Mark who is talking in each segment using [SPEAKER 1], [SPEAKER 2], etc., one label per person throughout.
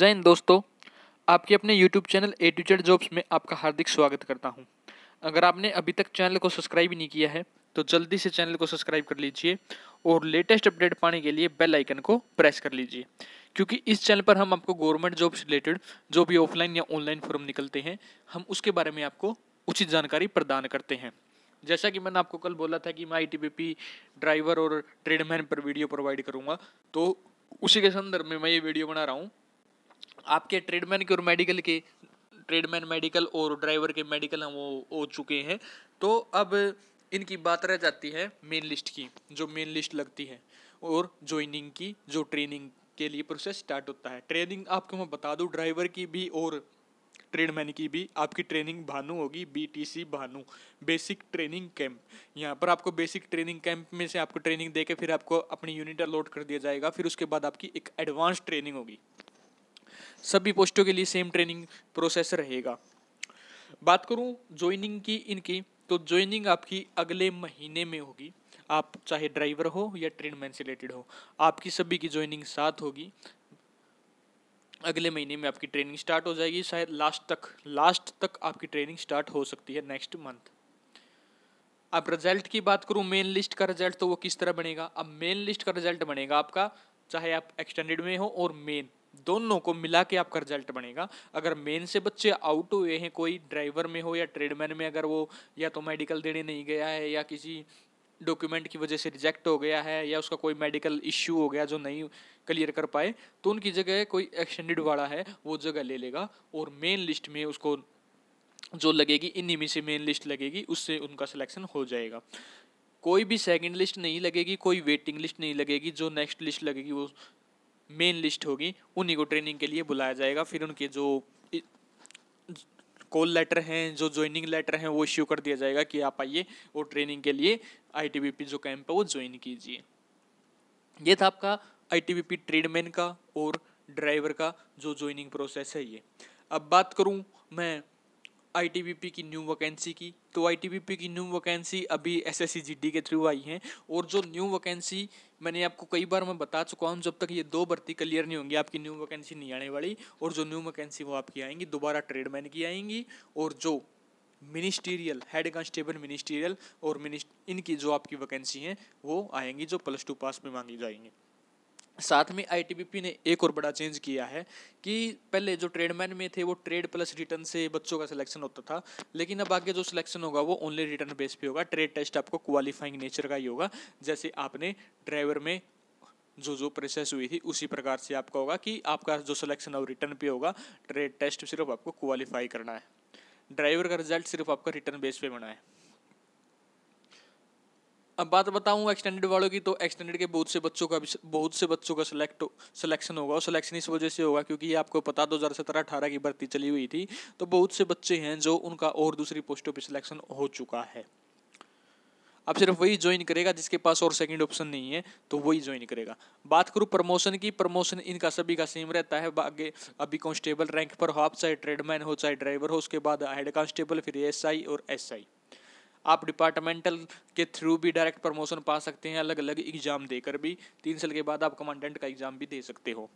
[SPEAKER 1] जय हिंद दोस्तों आपके अपने YouTube channel A to Z jobs में आपका हार्दिक स्वागत करता हूं। अगर आपने अभी तक चैनल को सब्सक्राइब नहीं किया है तो जल्दी से चैनल को सब्सक्राइब कर लीजिए और लेटेस्ट अपडेट पाने के लिए बेल आइकन को प्रेस कर लीजिए क्योंकि इस चैनल पर हम आपको गवर्नमेंट जॉब्स रिलेटेड जो भी ऑफलाइन या ऑनलाइन फॉर्म निकलते हैं हम उसके बारे में आपको उचित जानकारी प्रदान करते हैं जैसा कि मैंने आपको कल बोला था कि मैं आई ड्राइवर और ट्रेडमैन पर वीडियो प्रोवाइड करूँगा तो उसी के संदर्भ में मैं ये वीडियो बना रहा हूँ आपके ट्रेडमैन के और मेडिकल के ट्रेडमैन मेडिकल और ड्राइवर के मेडिकल हैं वो हो चुके हैं तो अब इनकी बात रह जाती है मेन लिस्ट की जो मेन लिस्ट लगती है और ज्वाइनिंग की जो ट्रेनिंग के लिए प्रोसेस स्टार्ट होता है ट्रेनिंग आपको मैं बता दूँ ड्राइवर की भी और ट्रेडमैन की भी आपकी ट्रेनिंग भानु होगी बीटीसी भानु बेसिक ट्रेनिंग कैंप यहाँ पर आपको बेसिक ट्रेनिंग कैंप में से आपको ट्रेनिंग दे के फिर आपको अपनी यूनिट अलॉट कर दिया जाएगा फिर उसके बाद आपकी एक एडवांस ट्रेनिंग होगी सभी पोस्टों के लिए सेम ट्रेनिंग प्रोसेस रहेगा बात करूँ ज्वाइनिंग की इनकी तो ज्वाइनिंग आपकी अगले महीने में होगी आप चाहे ड्राइवर हो या ट्रेन मैन से रिलेटेड हो आपकी सभी की ज्वाइनिंग साथ होगी अगले महीने में आपकी ट्रेनिंग स्टार्ट हो जाएगी शायद लास्ट तक लास्ट तक आपकी ट्रेनिंग स्टार्ट हो सकती है नेक्स्ट मंथ अब रिजल्ट की बात करूँ मेन लिस्ट का रिजल्ट तो वो किस तरह बनेगा अब मेन लिस्ट का रिजल्ट बनेगा आपका चाहे आप एक्सटेंडेड में हो और मेन दोनों को मिला के आपका रिजल्ट बनेगा अगर मेन से बच्चे आउट हुए हैं कोई ड्राइवर में हो या ट्रेडमैन में अगर वो या तो मेडिकल देने नहीं गया है या किसी डॉक्यूमेंट की वजह से रिजेक्ट हो गया है या उसका कोई मेडिकल इश्यू हो गया जो नहीं क्लियर कर पाए तो उनकी जगह कोई एक्सटेंडेड वाला है वो जगह ले लेगा और मेन लिस्ट में उसको जो लगेगी इन्हीं में से मेन लिस्ट लगेगी उससे उनका सिलेक्शन हो जाएगा कोई भी सेकंड लिस्ट नहीं लगेगी कोई वेटिंग लिस्ट नहीं लगेगी जो नेक्स्ट लिस्ट लगेगी वो मेन लिस्ट होगी उन्हीं को ट्रेनिंग के लिए बुलाया जाएगा फिर उनके जो कॉल लेटर हैं जो ज्वाइनिंग लेटर हैं वो इश्यू कर दिया जाएगा कि आप आइए और ट्रेनिंग के लिए आईटीबीपी जो कैंप है वो ज्वाइन कीजिए ये था आपका आईटीबीपी ट्रेडमैन का और ड्राइवर का जो ज्वाइनिंग प्रोसेस है ये अब बात करूँ मैं आई की न्यू वैकेंसी की तो आई की न्यू वैकेंसी अभी एस एस के थ्रू आई है और जो न्यू वैकेंसी मैंने आपको कई बार मैं बता चुका हूँ जब तक ये दो भर्ती क्लियर नहीं होंगी आपकी न्यू वैकेंसी नहीं आने वाली और जो न्यू वैकेंसी वो आपकी आएंगी दोबारा ट्रेडमैन की आएंगी और जो मिनिस्टीरियल हेड कांस्टेबल मिनिस्टीरियल और मिनिस्ट इनकी जो आपकी वैकेंसी हैं वो आएंगी जो प्लस टू पास में मांगी जाएंगी साथ में आईटीबीपी ने एक और बड़ा चेंज किया है कि पहले जो ट्रेडमैन में थे वो ट्रेड प्लस रिटर्न से बच्चों का सिलेक्शन होता था लेकिन अब आगे जो सिलेक्शन होगा वो ओनली रिटर्न बेस पे होगा ट्रेड टेस्ट आपको क्वालिफाइंग नेचर का ही होगा जैसे आपने ड्राइवर में जो जो प्रोसेस हुई थी उसी प्रकार से आपका होगा कि आपका जो सिलेक्शन और रिटर्न पे होगा ट्रेड टेस्ट सिर्फ आपको क्वालिफाई करना है ड्राइवर का रिजल्ट सिर्फ आपका रिटर्न बेस पे बना है अब बात बताऊँ एक्सटेंडेड वालों की तो एक्सटेंडेड के बहुत से बच्चों का बहुत से बच्चों का सिलेक्ट सिलेक्शन होगा और सिलेक्शन इस वजह से होगा क्योंकि ये आपको पता दो हज़ार सत्रह अठारह की भर्ती चली हुई थी तो बहुत से बच्चे हैं जो उनका और दूसरी पोस्टों पर सिलेक्शन हो चुका है अब सिर्फ वही ज्वाइन करेगा जिसके पास और सेकंड ऑप्शन नहीं है तो वही ज्वाइन करेगा बात करूँ प्रमोशन की प्रमोशन इनका सभी का सेम रहता है आगे अभी कांस्टेबल रैंक पर हो आप चाहे ट्रेडमैन हो चाहे ड्राइवर हो उसके बाद हेड कांस्टेबल फिर एसआई और एसआई आप डिपार्टमेंटल के थ्रू भी डायरेक्ट प्रमोशन पा सकते हैं अलग अलग एग्ज़ाम देकर भी तीन साल के बाद आप कमांडेंट का एग्ज़ाम भी दे सकते हो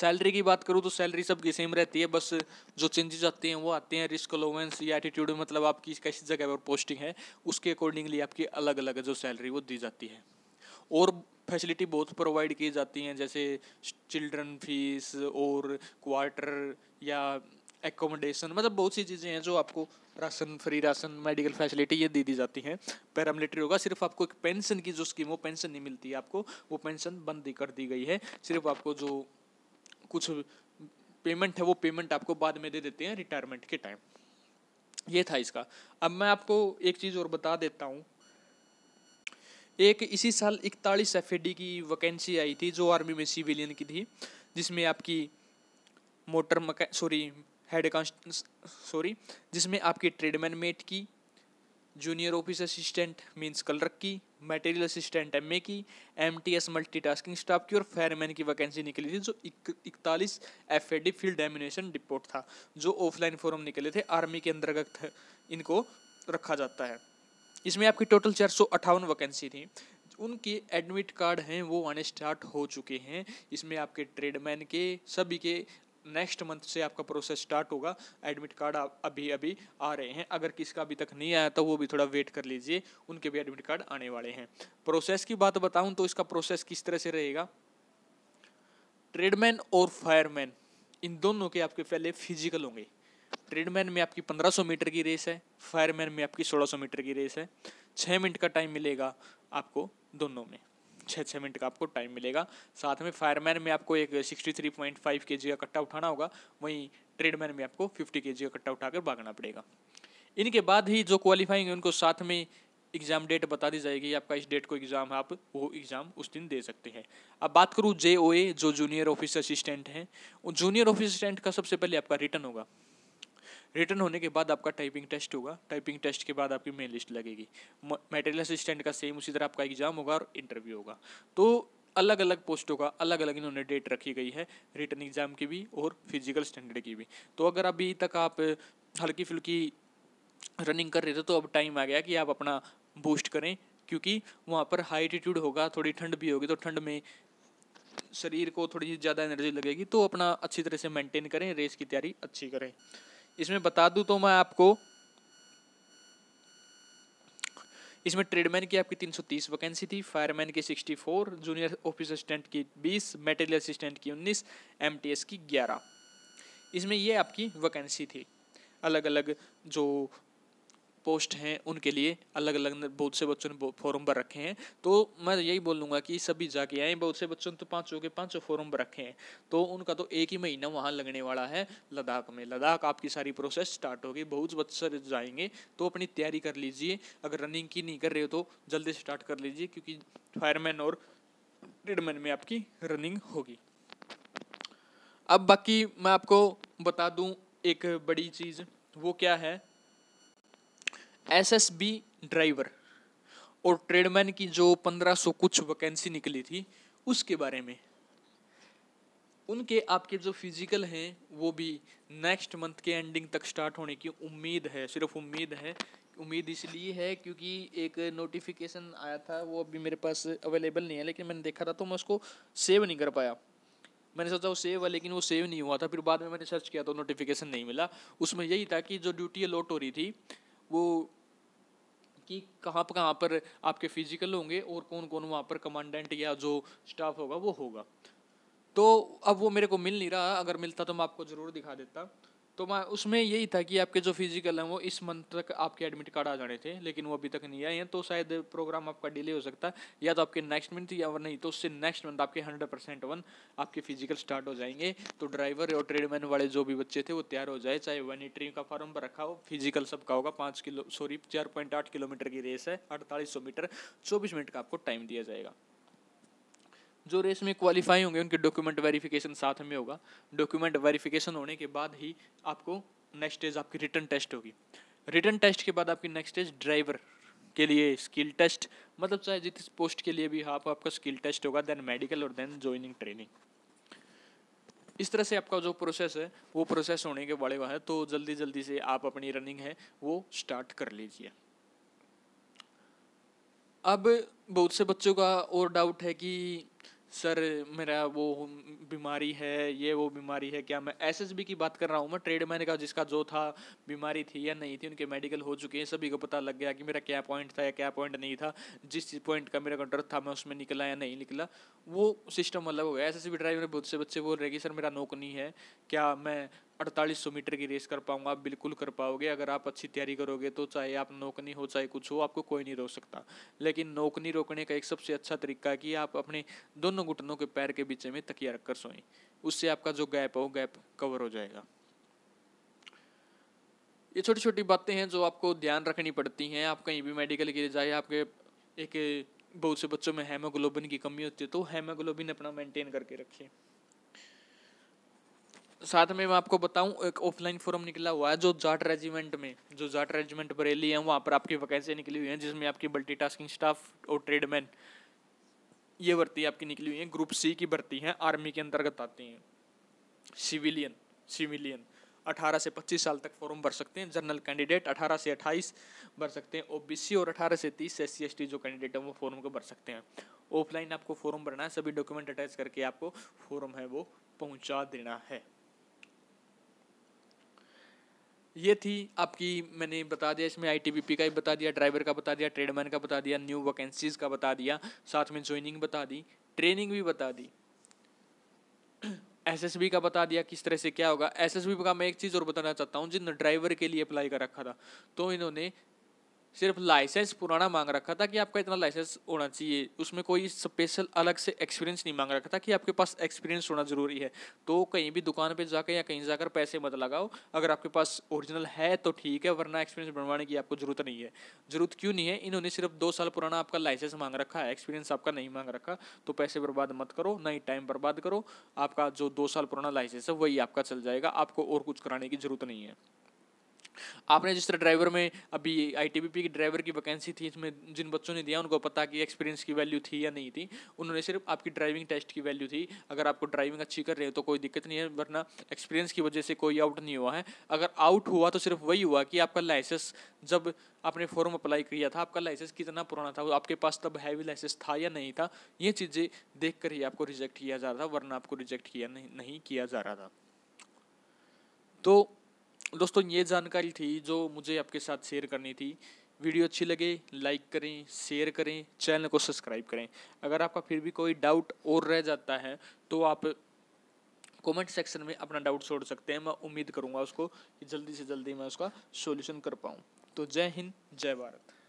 [SPEAKER 1] सैलरी की बात करूँ तो सैलरी सबकी सेम रहती है बस जो चेंजेस आते हैं वो आते हैं रिस्क अलोवेंस या एटीट्यूड मतलब आपकी कैसी जगह पर पोस्टिंग है उसके अकॉर्डिंगली आपकी अलग अलग जो सैलरी वो दी जाती है और फैसिलिटी बहुत प्रोवाइड की जाती हैं जैसे चिल्ड्रन फीस और क्वार्टर या एकोमोडेशन मतलब बहुत सी चीज़ें हैं जो आपको ration free ration medical facility ये दे दी जाती हैं पैरामिलिट्री होगा सिर्फ आपको एक पेंशन की जो स्कीम वो पेंशन नहीं मिलती है आपको वो पेंशन बंद कर दी गई है सिर्फ आपको जो कुछ पेमेंट है वो पेमेंट आपको बाद में दे देते हैं रिटायरमेंट के टाइम ये था इसका अब मैं आपको एक चीज़ और बता देता हूँ एक इसी साल इकतालीस एफ की वैकेंसी आई थी जो आर्मी में सिविलियन की थी जिसमें आपकी मोटर मकै सॉरी हेड सॉरी जिसमें आपकी ट्रेडमैन मेट की junior office assistant means clerk की मटेरियल असिस्टेंट एमए की एमटीएस मल्टीटास्किंग स्टाफ की और फायरमैन की वैकेंसी निकली थी जो इकतालीस एफ फील्ड डेमिनेशन रिपोर्ट था जो ऑफलाइन फॉर्म निकले थे आर्मी के अंतर्गत इनको रखा जाता है इसमें आपकी टोटल चार सौ अट्ठावन वैकेंसी थी उनके एडमिट कार्ड हैं वो आने स्टार्ट हो चुके हैं इसमें आपके ट्रेडमैन के सभी के नेक्स्ट मंथ से आपका प्रोसेस स्टार्ट होगा एडमिट कार्ड अभी अभी आ रहे हैं अगर किसी का अभी तक नहीं आया तो वो भी थोड़ा वेट कर लीजिए उनके भी एडमिट कार्ड आने वाले हैं प्रोसेस की बात बताऊँ तो इसका प्रोसेस किस तरह से रहेगा ट्रेडमैन और फायरमैन इन दोनों के आपके पहले फिजिकल होंगे ट्रेडमैन में आपकी 1500 मीटर की रेस है फायरमैन में आपकी 1600 मीटर की रेस है छः मिनट का टाइम मिलेगा आपको दोनों में छः छः मिनट का आपको टाइम मिलेगा साथ में फायरमैन में आपको एक सिक्सटी थ्री पॉइंट फाइव के जी का कट्टा उठाना होगा वहीं ट्रेडमैन में आपको फिफ्टी के जी का कट्टा उठाकर भागना पड़ेगा इनके बाद ही जो क्वालिफाइंग है उनको साथ में एग्ज़ाम डेट बता दी जाएगी आपका इस डेट को एग्ज़ाम आप वो एग्ज़ाम उस दिन दे सकते हैं अब बात करूँ जे जो जूनियर ऑफिस असिस्टेंट हैं उन जूनियर ऑफिस असिस्टेंट का सबसे पहले आपका रिटर्न होगा रिटर्न होने के बाद आपका टाइपिंग टेस्ट होगा टाइपिंग टेस्ट के बाद आपकी मेल लिस्ट लगेगी मेटेरियल असिस्टेंट का सेम उसी तरह आपका एग्जाम होगा और इंटरव्यू होगा तो अलग अलग पोस्टों का अलग अलग इन्होंने डेट रखी गई है रिटर्न एग्ज़ाम की भी और फिजिकल स्टैंडर्ड की भी तो अगर अभी तक आप हल्की फुल्की रनिंग कर रहे थे तो अब टाइम आ गया कि आप अपना बूस्ट करें क्योंकि वहाँ पर हाई एटीट्यूड होगा थोड़ी ठंड भी होगी तो ठंड में शरीर को थोड़ी ज़्यादा एनर्जी लगेगी तो अपना अच्छी तरह से मेंटेन करें रेस की तैयारी अच्छी करें इसमें बता दूं तो मैं आपको इसमें ट्रेडमैन की आपकी 330 वैकेंसी थी फायरमैन की 64 जूनियर ऑफिस असिस्टेंट की 20 मेटेरियल असिस्टेंट की 19 एमटीएस की 11 इसमें ये आपकी वैकेंसी थी अलग अलग जो पोस्ट हैं उनके लिए अलग अलग बहुत से बच्चों ने फॉरम भर रखे हैं तो मैं तो यही बोलूँगा कि सभी जाके आए बहुत से बच्चों ने तो पाँचों के पाँचों फॉरम भर रखे हैं तो उनका तो एक ही महीना वहाँ लगने वाला है लद्दाख में लद्दाख आपकी सारी प्रोसेस स्टार्ट होगी बहुत बच्चे जाएंगे तो अपनी तैयारी कर लीजिए अगर रनिंग की नहीं कर रहे हो तो जल्दी स्टार्ट कर लीजिए क्योंकि फायरमैन और ट्रेडमैन में आपकी रनिंग होगी अब बाकी मैं आपको बता दूँ एक बड़ी चीज़ वो क्या है एसएसबी ड्राइवर और ट्रेडमैन की जो 1500 कुछ वैकेंसी निकली थी उसके बारे में उनके आपके जो फिजिकल हैं वो भी नेक्स्ट मंथ के एंडिंग तक स्टार्ट होने की उम्मीद है सिर्फ उम्मीद है उम्मीद इसलिए है क्योंकि एक नोटिफिकेशन आया था वो अभी मेरे पास अवेलेबल नहीं है लेकिन मैंने देखा था तो मैं उसको सेव नहीं कर पाया मैंने सोचा वो सेव है लेकिन वो सेव नहीं हुआ था फिर बाद में मैंने सर्च किया तो नोटिफिकेशन नहीं मिला उसमें यही था कि जो ड्यूटी अलॉट हो रही थी वो कि कहाँ पर कहाँ पर आपके फिजिकल होंगे और कौन कौन वहाँ पर कमांडेंट या जो स्टाफ होगा वो होगा तो अब वो मेरे को मिल नहीं रहा अगर मिलता तो मैं आपको ज़रूर दिखा देता तो मैं उसमें यही था कि आपके जो फिजिकल हैं वो इस मंथ तक आपके एडमिट कार्ड आ जाने थे लेकिन वो अभी तक नहीं आए हैं तो शायद प्रोग्राम आपका डिले हो सकता है या तो आपके नेक्स्ट मंथ या नहीं तो उससे नेक्स्ट मंथ आपके हंड्रेड परसेंट वन आपके फिजिकल स्टार्ट हो जाएंगे तो ड्राइवर और ट्रेडमैन वाले जो भी बच्चे थे वो तैयार हो जाए चाहे वन का फॉर्म पर रखा हो फिजिकल सबका होगा पाँच किलो सॉरी चार पॉइंट आठ किलोमीटर की रेस है अड़तालीस सौ मीटर चौबीस मिनट का आपको टाइम दिया जाएगा जो रेस में क्वालिफाई होंगे उनके डॉक्यूमेंट वेरिफिकेशन साथ में होगा डॉक्यूमेंट वेरिफिकेशन होने के बाद ही आपको नेक्स्ट स्टेज आपकी रिटर्न टेस्ट होगी रिटर्न टेस्ट के बाद आपकी नेक्स्ट स्टेज ड्राइवर के लिए स्किल टेस्ट मतलब चाहे जिस पोस्ट के लिए भी आप आपका स्किल टेस्ट होगा देन मेडिकल और देन ज्वाइनिंग ट्रेनिंग इस तरह से आपका जो प्रोसेस है वो प्रोसेस होने के बड़े हुआ है तो जल्दी जल्दी से आप अपनी रनिंग है वो स्टार्ट कर लीजिए अब बहुत से बच्चों का और डाउट है कि सर मेरा वो बीमारी है ये वो बीमारी है क्या मैं एसएसबी की बात कर रहा हूँ मैं ट्रेडमैन का जिसका जो था बीमारी थी या नहीं थी उनके मेडिकल हो चुके हैं सभी को पता लग गया कि मेरा क्या पॉइंट था या क्या पॉइंट नहीं था जिस पॉइंट का मेरा डर था मैं उसमें निकला या नहीं निकला वो सिस्टम अलग हो गया एस एस बी ड्राइवर बहुत से बच्चे बोल रहे कि सर मेरा नौकरी है क्या मैं अड़तालीस सौ मीटर की रेस कर पाऊंगा आप बिल्कुल कर पाओगे अगर आप अच्छी तैयारी करोगे तो चाहे आप नौकनी हो चाहे कुछ हो आपको कोई नहीं रोक सकता लेकिन नौकनी रोकने का एक सबसे अच्छा तरीका है कि आप अपने दोनों घुटनों के पैर के बीच में तकिया रखकर सोएं उससे आपका जो गैप है वो गैप कवर हो जाएगा ये छोटी छोटी बातें हैं जो आपको ध्यान रखनी पड़ती हैं आप कहीं भी मेडिकल के लिए जाए आपके एक बहुत से बच्चों में हेमोग्लोबिन की कमी होती है तो हेमोग्लोबिन अपना मेंटेन करके रखिए साथ में मैं आपको बताऊं एक ऑफलाइन फॉर्म निकला हुआ है जो जाट रेजिमेंट में जो जाट रेजिमेंट बरेली है वहाँ पर आपकी वैकेंसी निकली हुई है जिसमें आपकी मल्टी टास्किंग स्टाफ और ट्रेडमैन ये भर्ती आपकी निकली हुई है ग्रुप सी की भर्ती है आर्मी के अंतर्गत आती हैं सिविलियन सिविलियन अठारह से पच्चीस साल तक फॉर्म भर सकते हैं जनरल कैंडिडेट अठारह से अट्ठाईस भर सकते हैं ओ और अठारह से तीस एस सी जो कैंडिडेट हैं वो फॉर्म को भर सकते हैं ऑफलाइन आपको फॉर्म भरना है सभी डॉक्यूमेंट अटैच करके आपको फॉर्म है वो पहुंचा देना है ये थी आपकी मैंने बता दिया इसमें आईटीबीपी का ही बता दिया ड्राइवर का बता दिया ट्रेडमैन का बता दिया न्यू वैकेंसीज का बता दिया साथ में ज्वाइनिंग बता दी ट्रेनिंग भी बता दी एसएसबी का बता दिया किस तरह से क्या होगा एसएसबी का मैं एक चीज़ और बताना चाहता हूँ जिन ड्राइवर के लिए अप्लाई कर रखा था तो इन्होंने सिर्फ लाइसेंस पुराना मांग रखा था कि आपका इतना लाइसेंस होना चाहिए उसमें कोई स्पेशल अलग से एक्सपीरियंस नहीं मांग रखा था कि आपके पास एक्सपीरियंस होना ज़रूरी है तो कहीं भी दुकान पे जाकर या कहीं जाकर पैसे मत लगाओ अगर आपके पास ओरिजिनल है तो ठीक है वरना एक्सपीरियंस बनवाने की आपको ज़रूरत नहीं है ज़रूरत क्यों नहीं है इन्होंने सिर्फ दो साल पुराना आपका लाइसेंस मांग रखा है एक्सपीरियंस आपका नहीं मांग रखा तो पैसे बर्बाद मत करो ना ही टाइम बर्बाद करो आपका जो दो साल पुराना लाइसेंस है वही आपका चल जाएगा आपको और कुछ कराने की ज़रूरत नहीं है आपने जिस तरह ड्राइवर में अभी आईटीबीपी की ड्राइवर की वैकेंसी थी इसमें जिन बच्चों ने दिया उनको पता कि एक्सपीरियंस की वैल्यू थी या नहीं थी उन्होंने सिर्फ आपकी ड्राइविंग टेस्ट की वैल्यू थी अगर आपको ड्राइविंग अच्छी कर रहे हो तो कोई दिक्कत नहीं है वरना एक्सपीरियंस की वजह से कोई आउट नहीं हुआ है अगर आउट हुआ तो सिर्फ वही हुआ कि आपका लाइसेंस जब आपने फॉर्म अप्लाई किया था आपका लाइसेंस कितना पुराना था आपके पास तब हैवी लाइसेंस था या नहीं था ये चीज़ें देख कर ही आपको रिजेक्ट किया जा रहा था वरना आपको रिजेक्ट किया नहीं किया जा रहा था तो दोस्तों ये जानकारी थी जो मुझे आपके साथ शेयर करनी थी वीडियो अच्छी लगे लाइक करें शेयर करें चैनल को सब्सक्राइब करें अगर आपका फिर भी कोई डाउट और रह जाता है तो आप कमेंट सेक्शन में अपना डाउट छोड़ सकते हैं मैं उम्मीद करूँगा उसको कि जल्दी से जल्दी मैं उसका सॉल्यूशन कर पाऊँ तो जय हिंद जय भारत